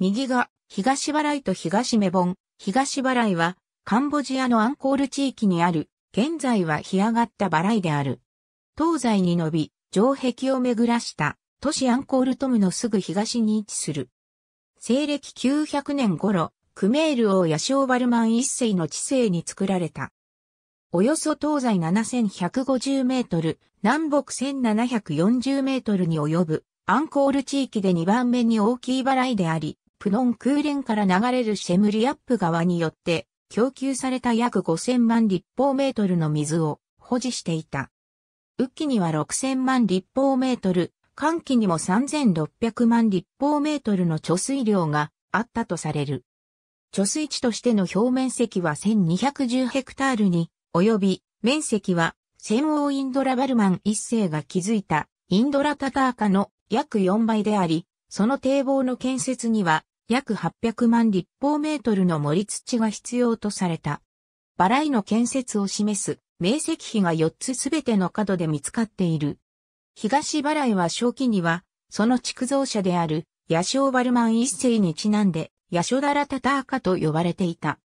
右が東払いと東メボン。東払いはカンボジアのアンコール地域にある、現在は干上がった払いである。東西に伸び、城壁を巡らした都市アンコールトムのすぐ東に位置する。西暦900年頃、クメール王ヤシオバルマン一世の治世に作られた。およそ東西7150メートル、南北1740メートルに及ぶ、アンコール地域で2番目に大きい払いであり、プノン空連から流れるシェムリアップ川によって供給された約5000万立方メートルの水を保持していた。雨季には6000万立方メートル、寒季にも3600万立方メートルの貯水量があったとされる。貯水池としての表面積は1210ヘクタールに及び、面積は戦王インドラバルマン一世が築いたインドラタターカの約4倍であり、その堤防の建設には約800万立方メートルの森土が必要とされた。バライの建設を示す明石碑が4つすべての角で見つかっている。東バライは正期には、その築造者である、野生バルマン一世にちなんで、ショダラタターカと呼ばれていた。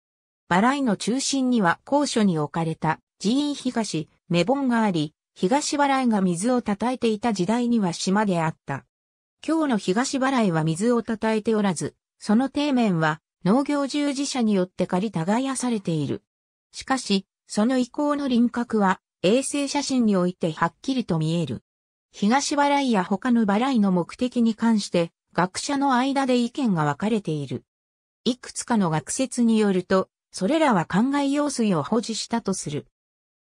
バライの中心には高所に置かれた寺院東、メボンがあり、東バライが水を叩いていた時代には島であった。今日の東バライは水を叩いておらず、その底面は農業従事者によって借り耕されている。しかし、その遺構の輪郭は衛星写真においてはっきりと見える。東払いや他の払いの目的に関して学者の間で意見が分かれている。いくつかの学説によると、それらは灌漑用水を保持したとする。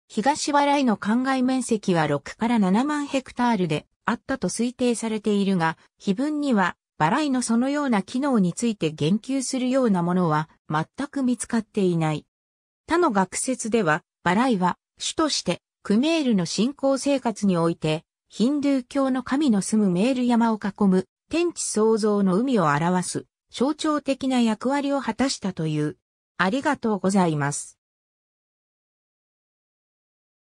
東払いの灌漑面積は6から7万ヘクタールであったと推定されているが、碑文にはバライのそのような機能について言及するようなものは全く見つかっていない。他の学説では、バライは主としてクメールの信仰生活において、ヒンドゥー教の神の住むメール山を囲む天地創造の海を表す象徴的な役割を果たしたという。ありがとうございます。